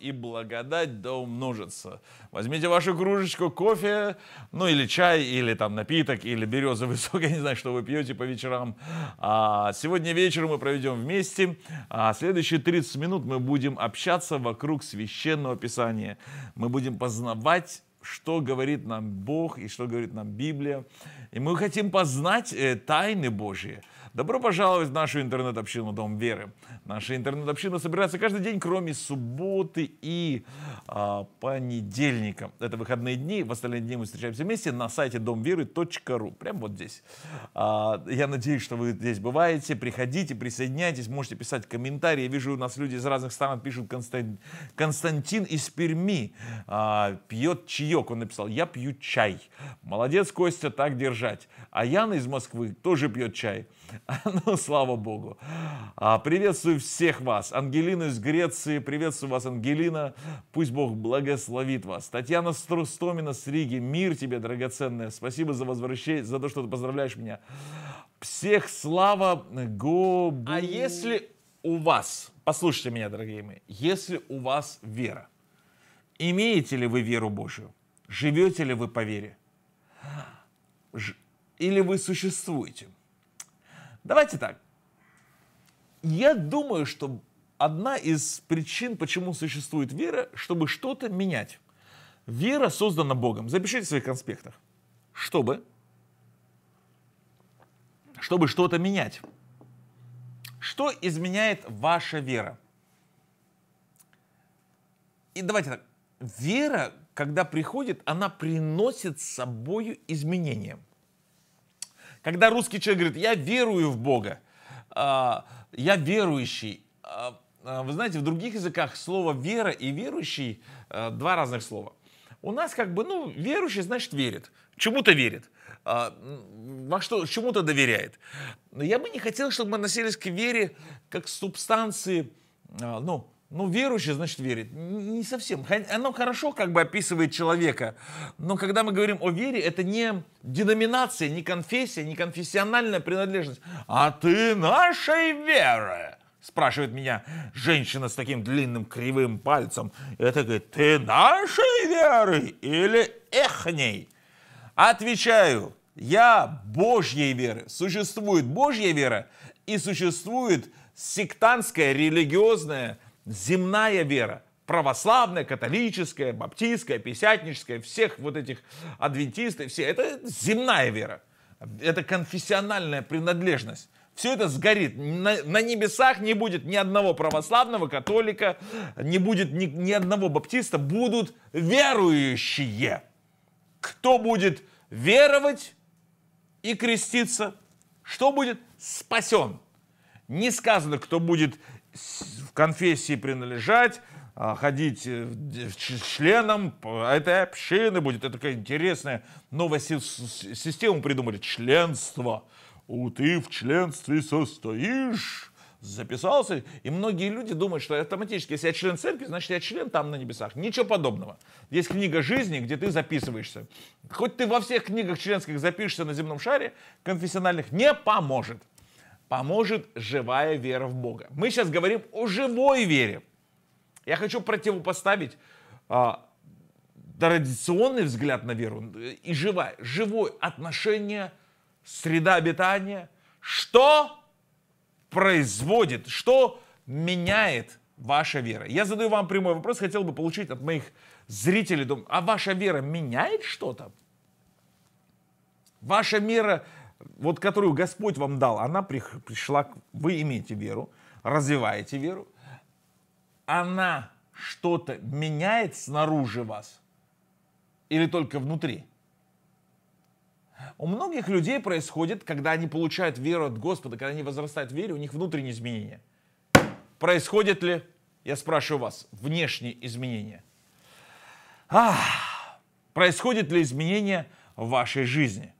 и благодать да умножится. Возьмите вашу кружечку кофе, ну или чай, или там напиток, или березовый сок, я не знаю, что вы пьете по вечерам. А, сегодня вечером мы проведем вместе. А, следующие 30 минут мы будем общаться вокруг Священного Писания. Мы будем познавать что говорит нам Бог и что говорит нам Библия. И мы хотим познать э, тайны Божьи. Добро пожаловать в нашу интернет-общину Дом Веры. Наша интернет-община собирается каждый день, кроме субботы и а, понедельника. Это выходные дни. В остальные дни мы встречаемся вместе на сайте домверы.ру. Прямо вот здесь. А, я надеюсь, что вы здесь бываете. Приходите, присоединяйтесь, можете писать комментарии. Я вижу, у нас люди из разных стран пишут. Констан... Константин из Перми а, пьет чаек. Он написал, я пью чай. Молодец, Костя, так держать. А Яна из Москвы тоже пьет чай. Ну, слава богу. А, приветствую всех вас. Ангелина из Греции. Приветствую вас, Ангелина. Пусть Бог благословит вас. Татьяна Струстомина с Риги. Мир тебе, драгоценная. Спасибо за возвращение, за то, что ты поздравляешь меня. Всех слава Го. А если у вас, послушайте меня, дорогие мои, если у вас вера, имеете ли вы веру Божию? Живете ли вы по вере? Или вы существуете? Давайте так. Я думаю, что одна из причин, почему существует вера, чтобы что-то менять. Вера создана Богом. Запишите в своих конспектах. Чтобы, чтобы что-то менять. Что изменяет ваша вера? И давайте так. Вера, когда приходит, она приносит с собой изменения – когда русский человек говорит, я верую в Бога, а, я верующий, а, а, вы знаете, в других языках слово вера и верующий два разных слова. У нас как бы, ну, верующий значит верит, чему-то верит, во что, чему-то доверяет. Но я бы не хотел, чтобы мы относились к вере как к субстанции, ну, ну, верующий, значит, верит. Не совсем. Оно хорошо как бы описывает человека, но когда мы говорим о вере, это не деноминация, не конфессия, не конфессиональная принадлежность. А ты нашей веры? Спрашивает меня женщина с таким длинным кривым пальцем. Это говорит, ты нашей веры или эхней? Отвечаю, я Божьей веры. Существует Божья вера и существует сектантская, религиозная, земная вера, православная, католическая, баптистская, писятническая, всех вот этих адвентистов, все, это земная вера, это конфессиональная принадлежность. Все это сгорит. На, на небесах не будет ни одного православного католика, не будет ни, ни одного баптиста, будут верующие. Кто будет веровать и креститься, что будет спасен. Не сказано, кто будет в конфессии принадлежать, а, ходить э, членом а этой общины будет. Это такая интересная новая система придумали. Членство. У, ты в членстве состоишь записался, и многие люди думают, что автоматически, если я член церкви, значит я член там на небесах. Ничего подобного. Есть книга жизни, где ты записываешься. Хоть ты во всех книгах членских запишешься на земном шаре, конфессиональных не поможет поможет живая вера в Бога. Мы сейчас говорим о живой вере. Я хочу противопоставить а, традиционный взгляд на веру и живое, живое отношение, среда обитания, что производит, что меняет ваша вера. Я задаю вам прямой вопрос, хотел бы получить от моих зрителей, думаю, а ваша вера меняет что-то? Ваша мера? вот которую Господь вам дал, она пришла, вы имеете веру, развиваете веру, она что-то меняет снаружи вас или только внутри? У многих людей происходит, когда они получают веру от Господа, когда они возрастают в вере, у них внутренние изменения. Происходит ли, я спрашиваю вас, внешние изменения? Ах, происходит ли изменение в вашей жизни?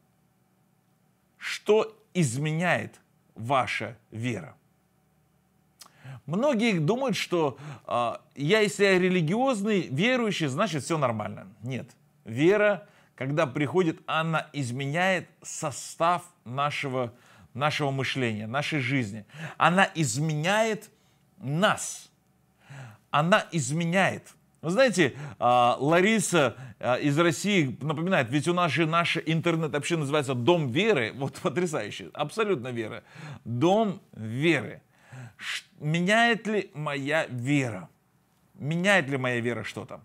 что изменяет ваша вера. Многие думают, что э, я, если я религиозный, верующий, значит все нормально. Нет. Вера, когда приходит, она изменяет состав нашего, нашего мышления, нашей жизни. Она изменяет нас. Она изменяет вы знаете, а, Лариса а, из России напоминает, ведь у нас же наш интернет вообще называется «Дом веры». Вот потрясающе, абсолютно вера. «Дом веры». Меняет ли моя вера? Меняет ли моя вера что-то?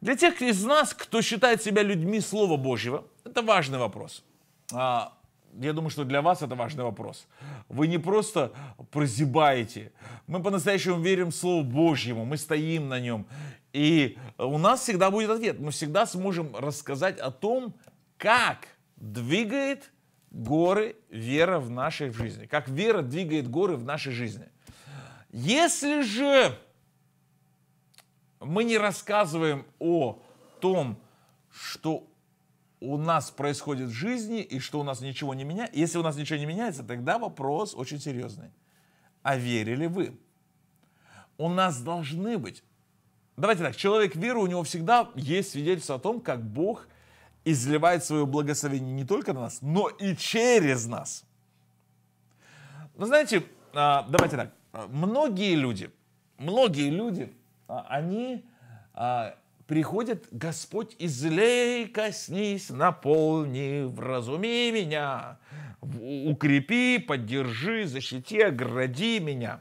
Для тех из нас, кто считает себя людьми Слова Божьего, это важный вопрос. А, я думаю, что для вас это важный вопрос. Вы не просто прозябаете. Мы по-настоящему верим в Слову Божьему, мы стоим на нем. И у нас всегда будет ответ. Мы всегда сможем рассказать о том, как двигает горы вера в нашей жизни. Как вера двигает горы в нашей жизни. Если же мы не рассказываем о том, что у нас происходит в жизни и что у нас ничего не меняется. Если у нас ничего не меняется, тогда вопрос очень серьезный. А верили вы? У нас должны быть. Давайте так, человек веры, у него всегда есть свидетельство о том, как Бог изливает свое благословение не только на нас, но и через нас. но ну, знаете, а, давайте так, многие люди, многие люди, а, они а, приходит Господь, излей, коснись, наполни, вразуми меня, укрепи, поддержи, защити, огради меня.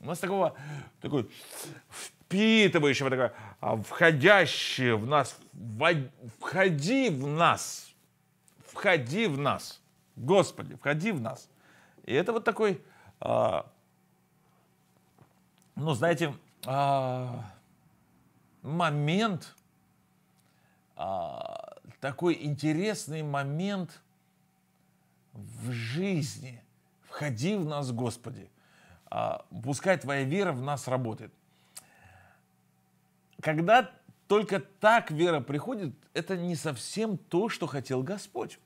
У нас такого, такой впитывающего, такое, а, входящего в нас, входи в нас, входи в нас, Господи, входи в нас. И это вот такой, а, ну, знаете, а, момент, а, такой интересный момент в жизни. Входи в нас, Господи. А, пускай твоя вера в нас работает. Когда только так вера приходит, это не совсем то, что хотел Господь.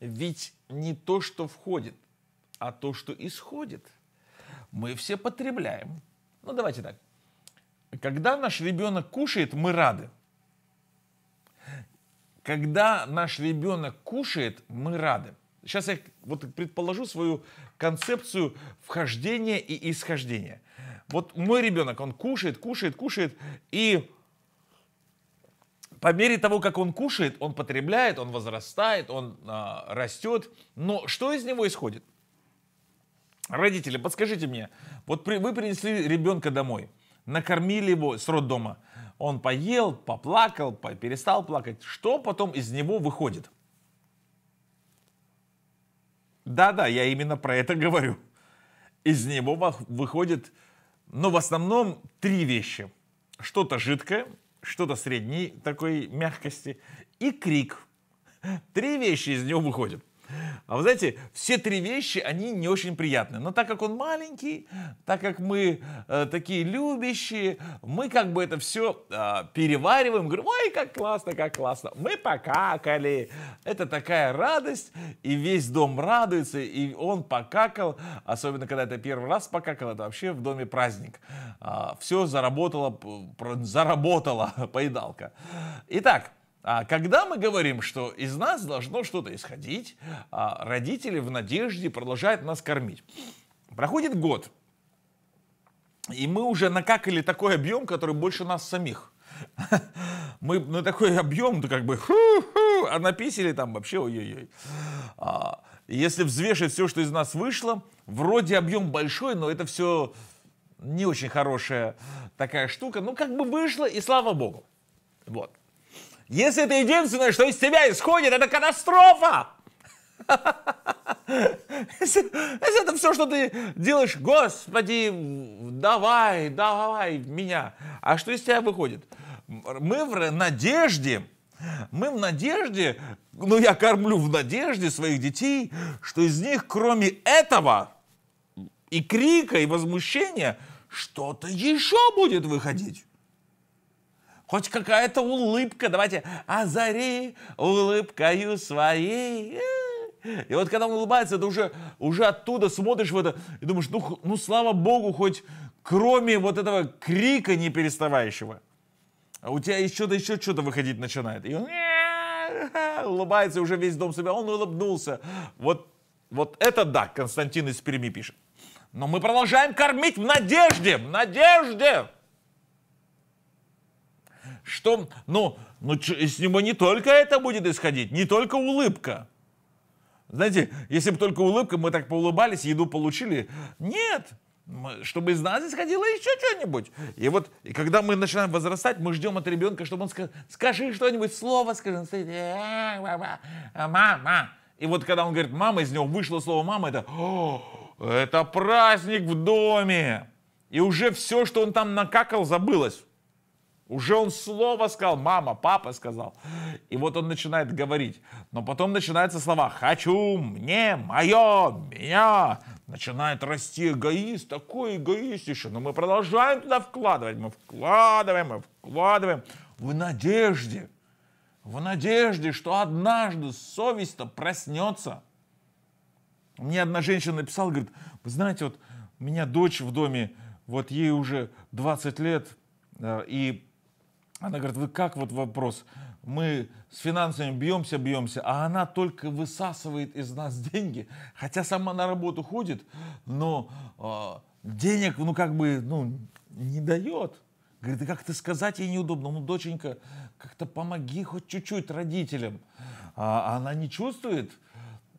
Ведь не то, что входит, а то, что исходит. Мы все потребляем. Ну давайте так, когда наш ребенок кушает, мы рады. Когда наш ребенок кушает, мы рады. Сейчас я вот предположу свою концепцию вхождения и исхождения. Вот мой ребенок, он кушает, кушает, кушает, и по мере того, как он кушает, он потребляет, он возрастает, он э, а, растет. Но что из него исходит? Родители, подскажите мне, вот при, вы принесли ребенка домой – накормили его с роддома. Он поел, поплакал, перестал плакать. Что потом из него выходит? Да-да, я именно про это говорю. Из него выходит, ну, в основном, три вещи. Что-то жидкое, что-то средней такой мягкости и крик. Три вещи из него выходят. А вы знаете, все три вещи, они не очень приятны. Но так как он маленький, так как мы э, такие любящие, мы как бы это все э, а, перевариваем, говорим, ой, как классно, как классно. Мы покакали. Это такая радость, и весь дом радуется, и он покакал, особенно когда это первый раз покакал, это вообще в доме праздник. Э, а, все заработало, заработала поедалка. Итак, а когда мы говорим, что из нас должно что-то исходить, а родители в надежде продолжают нас кормить. Проходит год, и мы уже накакали такой объем, который больше нас самих. Мы на ну, такой объем, то ну, как бы, ху-ху, а написали там вообще, ой-ой-ой. А если взвешивать все, что из нас вышло, вроде объем большой, но это все не очень хорошая такая штука. Ну, как бы вышло, и слава богу. Вот. Если это единственное, что из тебя исходит, это катастрофа! Если, если это все, что ты делаешь, господи, давай, давай меня. А что из тебя выходит? Мы в надежде, мы в надежде, ну я кормлю в надежде своих детей, что из них кроме этого и крика, и возмущения что-то еще будет выходить. Хоть какая-то улыбка, давайте, озари улыбкою своей. И вот когда он улыбается, ты уже, уже оттуда смотришь в это и думаешь, ну, ну слава богу, хоть кроме вот этого крика не переставающего, а у тебя еще то еще что-то выходить начинает. И он улыбается, уже весь дом себя, он улыбнулся. Вот, вот это да, Константин из Перми пишет. Но мы продолжаем кормить в надежде, в надежде что, ну, ну, с него не только это будет исходить, не только улыбка. Знаете, если бы только улыбка, мы так поулыбались, еду получили. Нет, чтобы из нас исходило еще что-нибудь. И вот, и когда мы начинаем возрастать, мы ждем от ребенка, чтобы он сказал, скажи что-нибудь, слово скажи. «Э, мама. И вот когда он говорит, мама, из него вышло слово мама, это, это праздник в доме. И уже все, что он там накакал, забылось. Уже он слово сказал, мама, папа сказал. И вот он начинает говорить. Но потом начинаются слова «хочу», «мне», «мое», «меня». Начинает расти эгоист, такой эгоист еще. Но мы продолжаем туда вкладывать. Мы вкладываем, мы вкладываем в надежде. В надежде, что однажды совесть-то проснется. Мне одна женщина написала, говорит, вы знаете, вот у меня дочь в доме, вот ей уже 20 лет, э, и она говорит, вы как вот вопрос? Мы с финансами бьемся, бьемся, а она только высасывает из нас деньги, хотя сама на работу ходит, но э, денег, ну как бы, ну не дает. Говорит, да как это сказать ей неудобно. Ну, доченька, как-то помоги хоть чуть-чуть родителям. А, а она не чувствует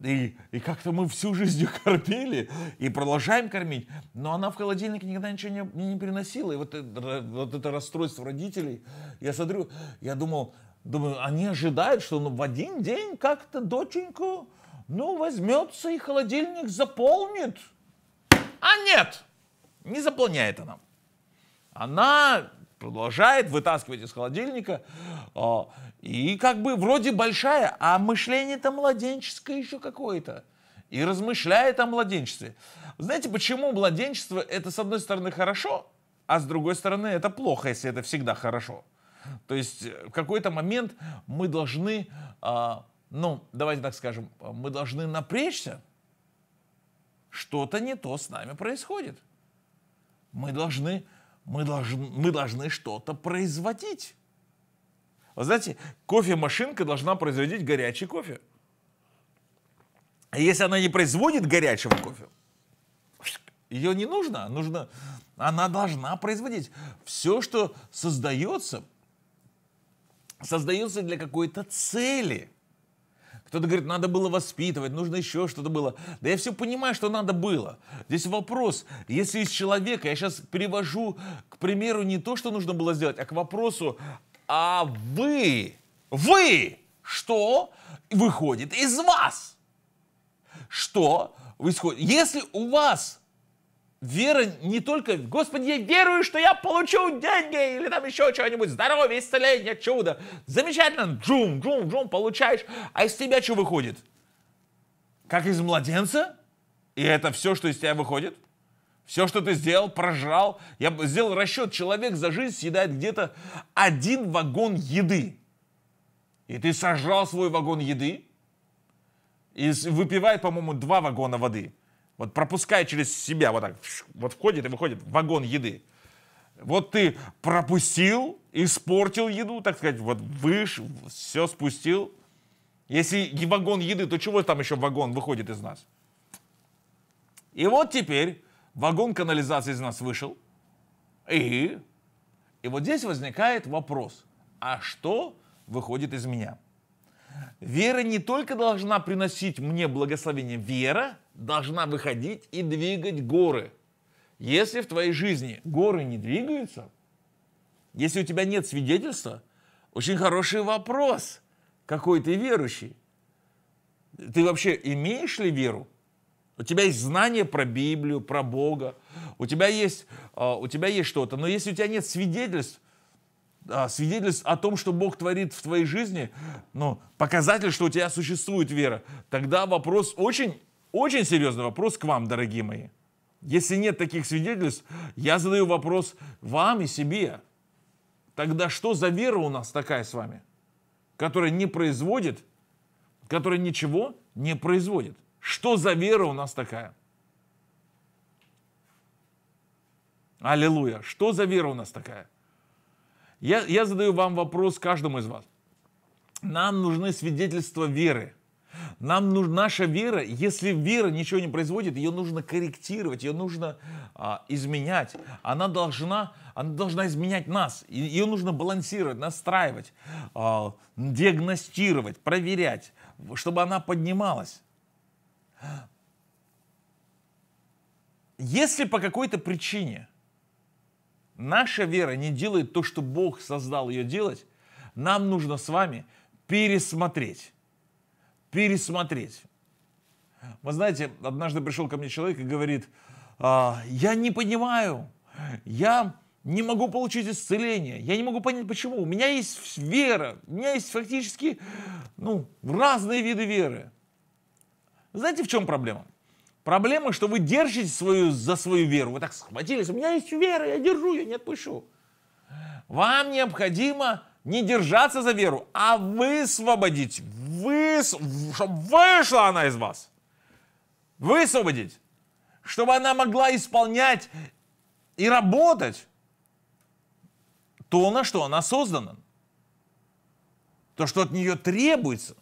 и, и как-то мы всю жизнь ее кормили и продолжаем кормить, но она в холодильник никогда ничего не, не приносила И вот это, вот это расстройство родителей, я смотрю, я думал, думаю, они ожидают, что ну, в один день как-то доченьку, ну, возьмется и холодильник заполнит. А нет, не заполняет она. Она продолжает вытаскивать из холодильника. А, и как бы вроде большая, а мышление-то младенческое еще какое-то. И размышляет о младенчестве. Знаете, почему младенчество это с одной стороны хорошо, а с другой стороны это плохо, если это всегда хорошо. То есть э, в какой-то момент мы должны, а, ну, давайте так скажем, мы должны напрячься, что-то не то с нами происходит. Мы должны мы должны, мы должны что-то производить. Вы знаете, кофемашинка должна производить горячий кофе. А если она не производит горячего кофе, ее не нужно, нужно, она должна производить. Все, что создается, создается для какой-то цели. Кто-то говорит, надо было воспитывать, нужно еще что-то было. Да я все понимаю, что надо было. Здесь вопрос, если из человека, я сейчас перевожу, к примеру, не то, что нужно было сделать, а к вопросу, а вы, вы, что выходит из вас? Что исходит? Если у вас Вера не только, Господи, я верую, что я получу деньги или там еще что-нибудь, здоровье, исцеление, чудо. Замечательно, джум, джум, джум, получаешь. А из тебя что выходит? Как из младенца? И это все, что из тебя выходит? Все, что ты сделал, прожрал. Я сделал расчет, человек за жизнь съедает где-то один вагон еды. И ты сожрал свой вагон еды. И выпивает, по-моему, два вагона воды. Вот пропуская через себя, вот так, вот входит и выходит вагон еды. Вот ты пропустил, испортил еду, так сказать, вот выш, все спустил. Если не вагон еды, то чего там еще вагон выходит из нас? И вот теперь вагон канализации из нас вышел. И, и вот здесь возникает вопрос, а что выходит из меня? Вера не только должна приносить мне благословение, вера должна выходить и двигать горы. Если в твоей жизни горы не двигаются, если у тебя нет свидетельства, очень хороший вопрос, какой ты верующий. Ты вообще имеешь ли веру? У тебя есть знания про Библию, про Бога, у тебя есть, а, у тебя есть что-то, но если у тебя нет свидетельств, а, свидетельств о том, что Бог творит в твоей жизни, ну, показатель, что у тебя существует вера, тогда вопрос очень очень серьезный вопрос к вам, дорогие мои. Если нет таких свидетельств, я задаю вопрос вам и себе. Тогда что за вера у нас такая с вами, которая не производит, которая ничего не производит? Что за вера у нас такая? Аллилуйя. Что за вера у нас такая? Я, я задаю вам вопрос каждому из вас. Нам нужны свидетельства веры – нам нужна наша вера. Если вера ничего не производит, ее нужно корректировать, ее нужно а, изменять. Она должна, она должна изменять нас. Ее нужно балансировать, настраивать, а, диагностировать, проверять, чтобы она поднималась. Если по какой-то причине наша вера не делает то, что Бог создал ее делать, нам нужно с вами пересмотреть пересмотреть. Вы знаете, однажды пришел ко мне человек и говорит, а, я не понимаю, я не могу получить исцеление, я не могу понять, почему. У меня есть вера, у меня есть фактически ну, разные виды веры. Знаете, в чем проблема? Проблема, что вы держите свою, за свою веру. Вы так схватились, у меня есть вера, я держу, я не отпущу. Вам необходимо не держаться за веру, а высвободить выс... чтобы вышла она из вас, высвободить, чтобы она могла исполнять и работать то, на что она создана. То, что от нее требуется.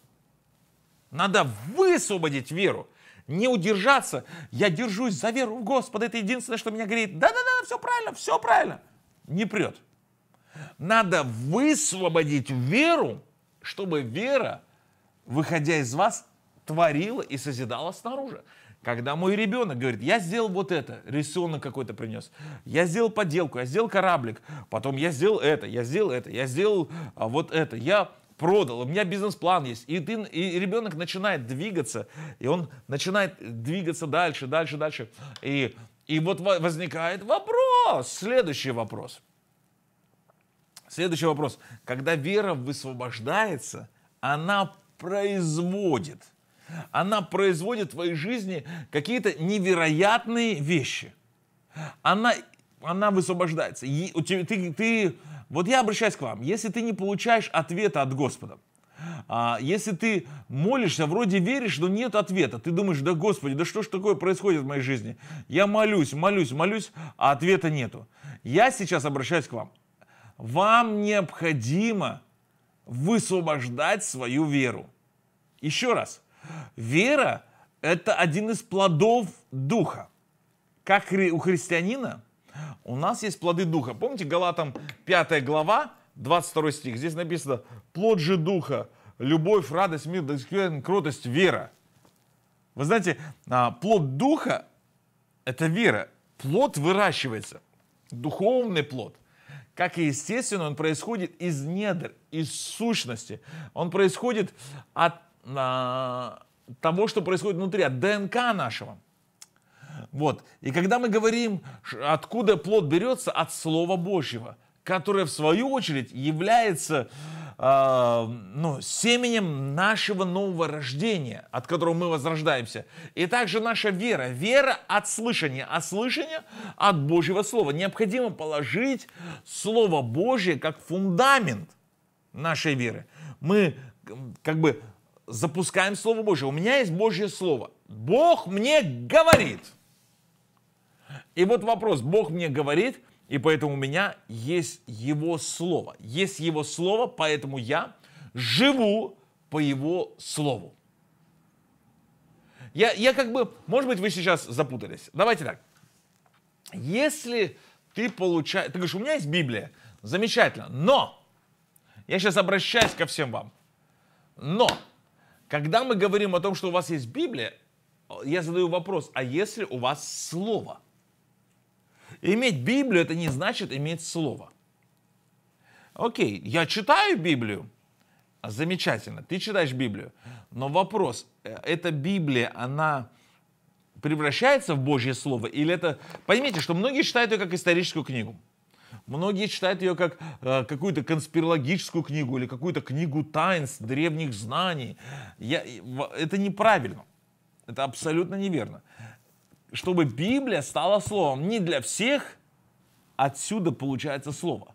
Надо высвободить веру. Не удержаться. Я держусь за веру в Господа. Это единственное, что меня греет. Да-да-да, все правильно, все правильно. Не прет. Надо высвободить веру, чтобы вера выходя из вас, творила и созидала снаружи. Когда мой ребенок говорит, я сделал вот это, рисунок какой-то принес, я сделал поделку, я сделал кораблик, потом я сделал это, я сделал это, я сделал а, вот это, я продал, у меня бизнес-план есть. И, ты, и ребенок начинает двигаться, и он начинает двигаться дальше, дальше, дальше. И, и вот возникает вопрос, следующий вопрос. Следующий вопрос. Когда вера высвобождается, она производит. Она производит в твоей жизни какие-то невероятные вещи. Она, она высвобождается. И, ты, ты, ты, вот я обращаюсь к вам. Если ты не получаешь ответа от Господа, а, если ты молишься, вроде веришь, но нет ответа, ты думаешь, да Господи, да что ж такое происходит в моей жизни? Я молюсь, молюсь, молюсь, а ответа нету. Я сейчас обращаюсь к вам. Вам необходимо высвобождать свою веру. Еще раз, вера – это один из плодов Духа. Как у христианина, у нас есть плоды Духа. Помните, Галатам 5 глава, 22 стих, здесь написано «Плод же Духа, любовь, радость, мир, кротость, вера». Вы знаете, а, плод Духа – это вера. Плод выращивается, духовный плод. Как и естественно, он происходит из недр, из сущности. Он происходит от а, того, что происходит внутри, от ДНК нашего. Вот. И когда мы говорим, откуда плод берется, от Слова Божьего – которое в свою очередь является э, ну, семенем нашего нового рождения, от которого мы возрождаемся. И также наша вера. Вера от слышания, от а слышания от Божьего Слова. Необходимо положить Слово Божье как фундамент нашей веры. Мы как бы запускаем Слово Божье. У меня есть Божье Слово. Бог мне говорит. И вот вопрос, Бог мне говорит – и поэтому у меня есть Его Слово. Есть Его Слово, поэтому я живу по Его Слову. Я, я как бы, может быть, вы сейчас запутались. Давайте так. Если ты получаешь, ты говоришь, у меня есть Библия, замечательно, но, я сейчас обращаюсь ко всем вам, но, когда мы говорим о том, что у вас есть Библия, я задаю вопрос, а если у вас Слово – Иметь Библию это не значит иметь слово. Окей, я читаю Библию. А, замечательно, ты читаешь Библию. Но вопрос, э, эта Библия, она превращается в Божье Слово? Или это... Поймите, что многие читают ее как историческую книгу. Многие читают ее как э, какую-то конспирологическую книгу или какую-то книгу таинств, древних знаний. Я, это неправильно. Это абсолютно неверно чтобы Библия стала словом. Не для всех отсюда получается слово.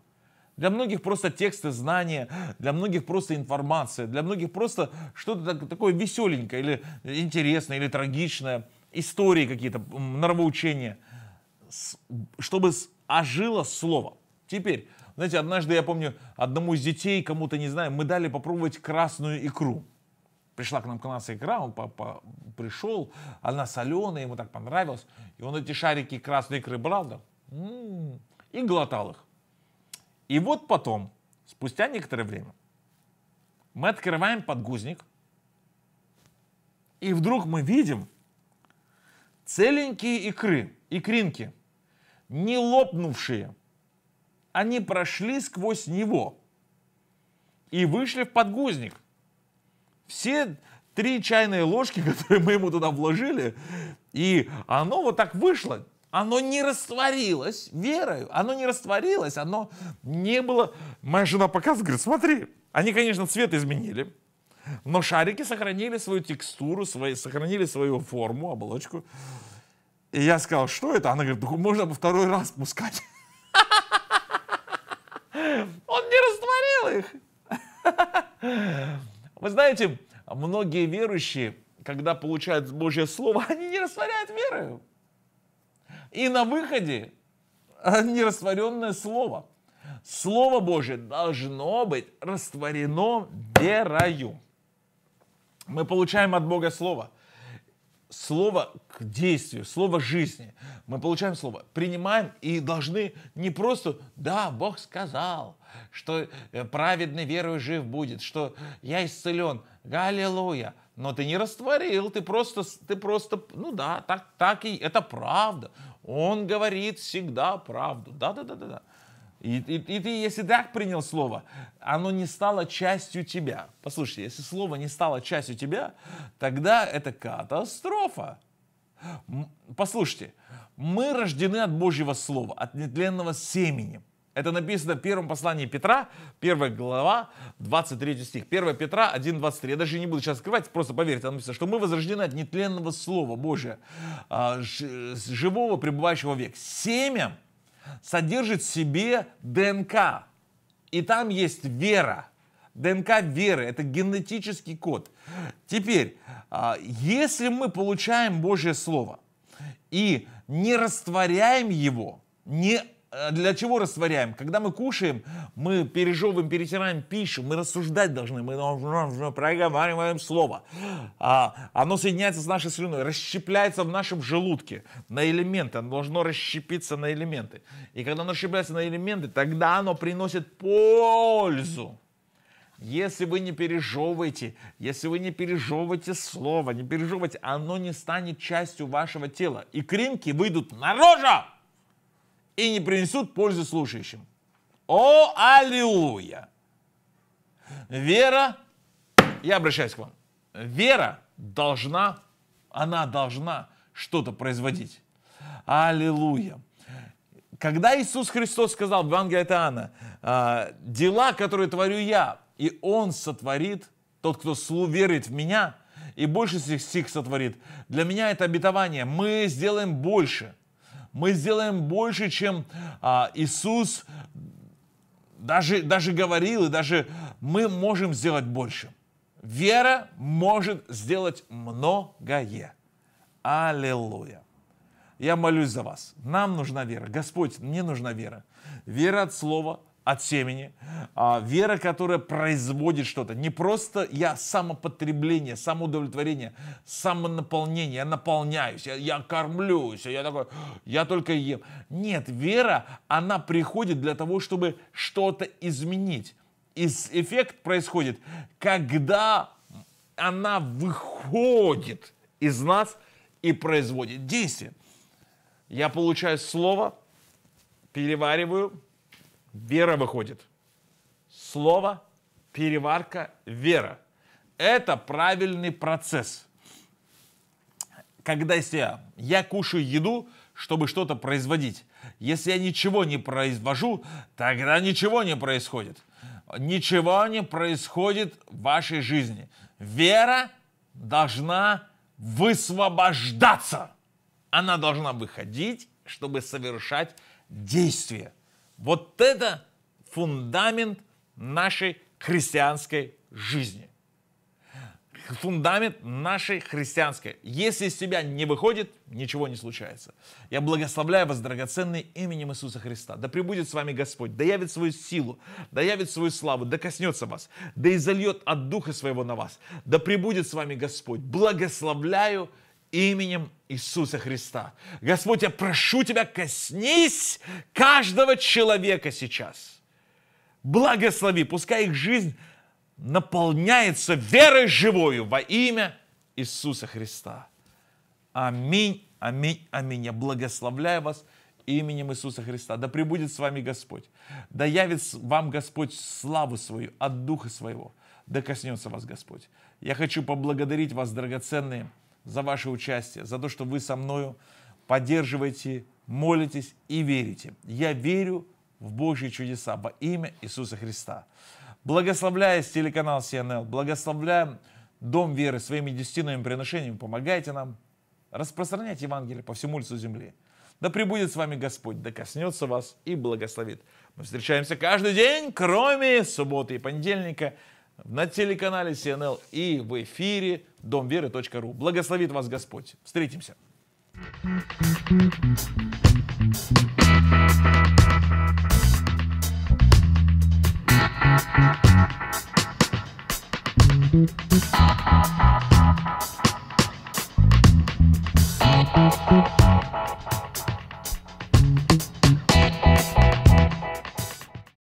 Для многих просто тексты, знания, для многих просто информация, для многих просто что-то такое веселенькое или интересное, или трагичное, истории какие-то, норовоучения, чтобы ожило слово. Теперь, знаете, однажды я помню одному из детей, кому-то, не знаю, мы дали попробовать красную икру пришла к нам класса икра, он по пришел, она соленая, ему так понравилось. И он эти шарики красной икры брал, да, м-м, и глотал их. И вот потом, спустя некоторое время, мы открываем подгузник, и вдруг мы видим целенькие икры, икринки, не лопнувшие. Они прошли сквозь него и вышли в подгузник – все три чайные ложки, которые мы ему туда вложили, и оно вот так вышло. Оно не растворилось верою, оно не растворилось, оно не было... Моя жена показывает, говорит, смотри, они, конечно, цвет изменили, но шарики сохранили свою текстуру, свои, сохранили свою форму, оболочку. И я сказал, что это? Она говорит, можно второй раз пускать. Он не растворил их. Вы знаете, многие верующие, когда получают Божье Слово, они не растворяют верою. И на выходе нерастворенное Слово. Слово Божье должно быть растворено верою. Мы получаем от Бога Слово – слово к действию, слово жизни. Мы получаем слово, принимаем и должны не просто, да, Бог сказал, что э, праведный верой жив будет, что я исцелен, галилуя, но ты не растворил, ты просто, ты просто, ну да, так, так и, это правда. Он говорит всегда правду, да-да-да-да. И, и, и ты, если так принял слово, оно не стало частью тебя. Послушайте, если слово не стало частью тебя, тогда это катастрофа. Послушайте, мы рождены от Божьего Слова, от нетленного семени. Это написано в первом послании Петра, 1 глава, 23 стих. 1 Петра 1, 23. Я даже не буду сейчас открывать, просто поверьте, там написано, что мы возрождены от нетленного Слова Божия, а, живого, пребывающего век. Семя – содержит в себе ДНК. И там есть вера. ДНК веры – это генетический код. Теперь, а, если мы получаем Божье Слово и не растворяем его, не а для чего растворяем? Когда мы кушаем, мы пережевываем, перетираем пищу, мы рассуждать должны, мы проговариваем слово. А, оно соединяется с нашей слюной, расщепляется в нашем желудке на элементы, оно должно расщепиться на элементы. И когда оно расщепляется на элементы, тогда оно приносит пользу. Если вы не пережевываете, если вы не пережевываете слово, не пережевываете, оно не станет частью вашего тела. И кринки выйдут наружу! и не принесут пользы слушающим. О, аллилуйя! Вера, я обращаюсь к вам, вера должна, она должна что-то производить. Аллилуйя! Когда Иисус Христос сказал в Евангелии от Иоанна, «А, дела, которые творю я, и Он сотворит, тот, кто верит в Меня, и больше всех сих сотворит. Для меня это обетование. Мы сделаем больше мы сделаем больше, чем а, Иисус даже, даже говорил, и даже мы можем сделать больше. Вера может сделать многое. Аллилуйя. Я молюсь за вас. Нам нужна вера. Господь, мне нужна вера. Вера от слова, от семени, а вера, которая производит что-то. Не просто я самопотребление, самоудовлетворение, самонаполнение, я наполняюсь, я, я кормлюсь, я такой, я только ем. Нет, вера, она приходит для того, чтобы что-то изменить. И эффект происходит, когда она выходит из нас и производит действие. Я получаю слово, перевариваю, Вера выходит. Слово, переварка, вера. Это правильный процесс. Когда я, я кушаю еду, чтобы что-то производить. Если я ничего не произвожу, тогда ничего не происходит. Ничего не происходит в вашей жизни. Вера должна высвобождаться. Она должна выходить, чтобы совершать действия. Вот это фундамент нашей христианской жизни. Фундамент нашей христианской. Если из тебя не выходит, ничего не случается. Я благословляю вас, драгоценный, именем Иисуса Христа. Да пребудет с вами Господь, да явит свою силу, да явит свою славу, да коснется вас, да изольет от Духа Своего на вас. Да пребудет с вами Господь. Благословляю именем Иисуса Христа. Господь, я прошу Тебя, коснись каждого человека сейчас. Благослови, пускай их жизнь наполняется верой живою во имя Иисуса Христа. Аминь, аминь, аминь. Я благословляю вас именем Иисуса Христа. Да пребудет с вами Господь. Да явит вам Господь славу свою от Духа своего. Да коснется вас Господь. Я хочу поблагодарить вас, драгоценные за ваше участие, за то, что вы со мною поддерживаете, молитесь и верите. Я верю в Божьи чудеса во имя Иисуса Христа. Благословляя телеканал CNL, благословляем Дом Веры своими десятинными приношениями, помогайте нам распространять Евангелие по всему лицу земли. Да пребудет с вами Господь, да коснется вас и благословит. Мы встречаемся каждый день, кроме субботы и понедельника – на телеканале CNL и в эфире домверы.ру. Благословит вас Господь. Встретимся. Thank you.